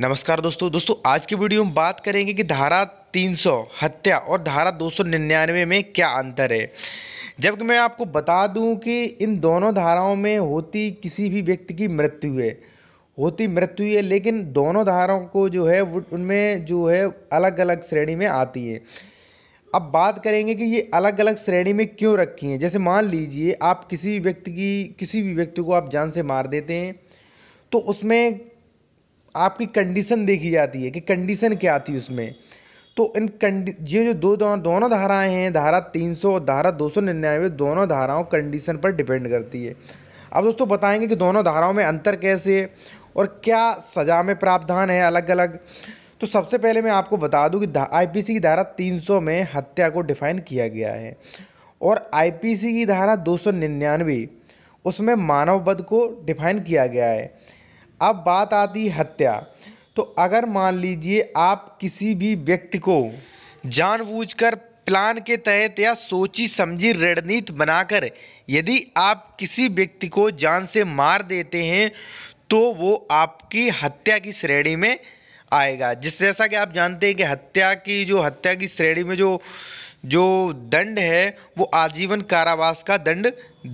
नमस्कार दोस्तों दोस्तों आज की वीडियो में बात करेंगे कि धारा 300 हत्या और धारा 299 में क्या अंतर है जबकि मैं आपको बता दूं कि इन दोनों धाराओं में होती किसी भी व्यक्ति की मृत्यु है होती मृत्यु है लेकिन दोनों धाराओं को जो है उनमें जो है अलग अलग श्रेणी में आती है अब बात करेंगे कि ये अलग अलग श्रेणी में क्यों रखी हैं जैसे मान लीजिए आप किसी भी व्यक्ति की किसी भी व्यक्ति को आप जान से मार देते हैं तो उसमें आपकी कंडीशन देखी जाती है कि कंडीशन क्या आती है उसमें तो इन कंडी ये जो दो दोनों दोनों धाराएं हैं धारा 300 और धारा दो सौ निन्यानवे दोनों धाराओं कंडीशन पर डिपेंड करती है अब दोस्तों बताएंगे कि दोनों धाराओं में अंतर कैसे है और क्या सज़ा में प्रावधान है अलग अलग तो सबसे पहले मैं आपको बता दूं कि आईपीसी की धारा 300 में हत्या को डिफाइन किया गया है और आईपीसी की धारा 299 उसमें मानव बद को डिफाइन किया गया है अब बात आती हत्या तो अगर मान लीजिए आप किसी भी व्यक्ति को जानबूझकर प्लान के तहत या सोची समझी रणनीति बनाकर यदि आप किसी व्यक्ति को जान से मार देते हैं तो वो आपकी हत्या की श्रेणी में आएगा जिस जैसा कि आप जानते हैं कि हत्या की जो हत्या की श्रेणी में जो जो दंड है वो आजीवन कारावास का दंड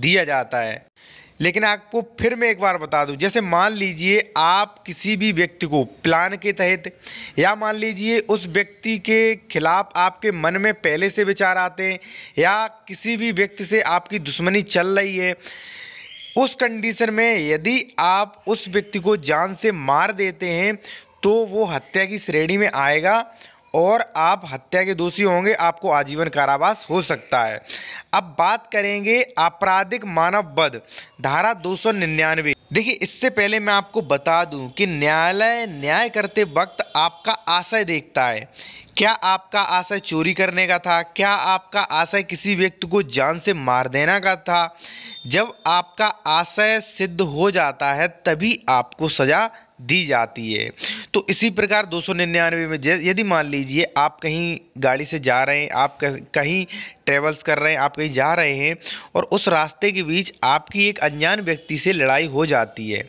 दिया जाता है लेकिन आपको फिर मैं एक बार बता दूं जैसे मान लीजिए आप किसी भी व्यक्ति को प्लान के तहत या मान लीजिए उस व्यक्ति के खिलाफ आपके मन में पहले से विचार आते हैं या किसी भी व्यक्ति से आपकी दुश्मनी चल रही है उस कंडीशन में यदि आप उस व्यक्ति को जान से मार देते हैं तो वो हत्या की श्रेणी में आएगा और आप हत्या के दोषी होंगे आपको आजीवन कारावास हो सकता है अब बात करेंगे आपराधिक मानव बद धारा दो सौ निन्यानवे देखिए इससे पहले मैं आपको बता दूं कि न्यायालय न्याय करते वक्त आपका आशय देखता है क्या आपका आशय चोरी करने का था क्या आपका आशय किसी व्यक्ति को जान से मार देना का था जब आपका आशय सिद्ध हो जाता है तभी आपको सज़ा दी जाती है तो इसी प्रकार दो सौ निन्यानवे में यदि मान लीजिए आप कहीं गाड़ी से जा रहे हैं आप कहीं ट्रेवल्स कर रहे हैं आप कहीं जा रहे हैं और उस रास्ते के बीच आपकी एक अनजान व्यक्ति से लड़ाई हो जाती है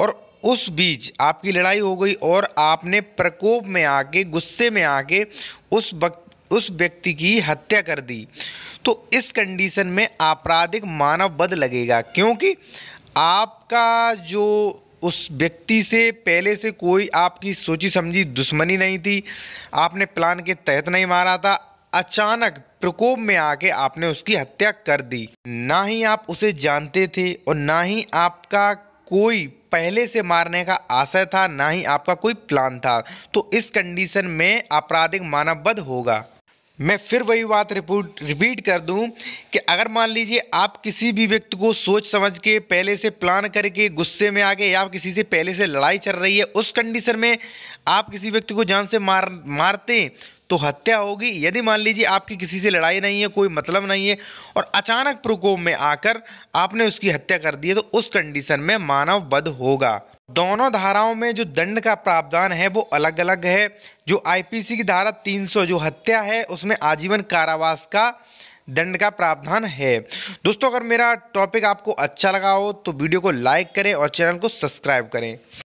और उस बीच आपकी लड़ाई हो गई और आपने प्रकोप में आके गुस्से में आके उस वक्त उस व्यक्ति की हत्या कर दी तो इस कंडीशन में आपराधिक मानव बद लगेगा क्योंकि आपका जो उस व्यक्ति से पहले से कोई आपकी सोची समझी दुश्मनी नहीं थी आपने प्लान के तहत नहीं मारा था अचानक प्रकोप में आके आपने उसकी हत्या कर दी ना ही आप उसे जानते थे और ना ही आपका कोई पहले से मारने का आशय था ना ही आपका कोई प्लान था तो इस कंडीशन में आपराधिक मानवबद्ध होगा मैं फिर वही बात रिपोर्ट रिपीट कर दूं कि अगर मान लीजिए आप किसी भी व्यक्ति को सोच समझ के पहले से प्लान करके गुस्से में आके या किसी से पहले से लड़ाई चल रही है उस कंडीशन में आप किसी व्यक्ति को जान से मार मारते तो हत्या होगी यदि मान लीजिए आपकी किसी से लड़ाई नहीं है कोई मतलब नहीं है और अचानक प्रकोप में आकर आपने उसकी हत्या कर दी है तो उस कंडीशन में मानव बध होगा दोनों धाराओं में जो दंड का प्रावधान है वो अलग अलग है जो आईपीसी की धारा 300 जो हत्या है उसमें आजीवन कारावास का दंड का प्रावधान है दोस्तों अगर मेरा टॉपिक आपको अच्छा लगा हो तो वीडियो को लाइक करें और चैनल को सब्सक्राइब करें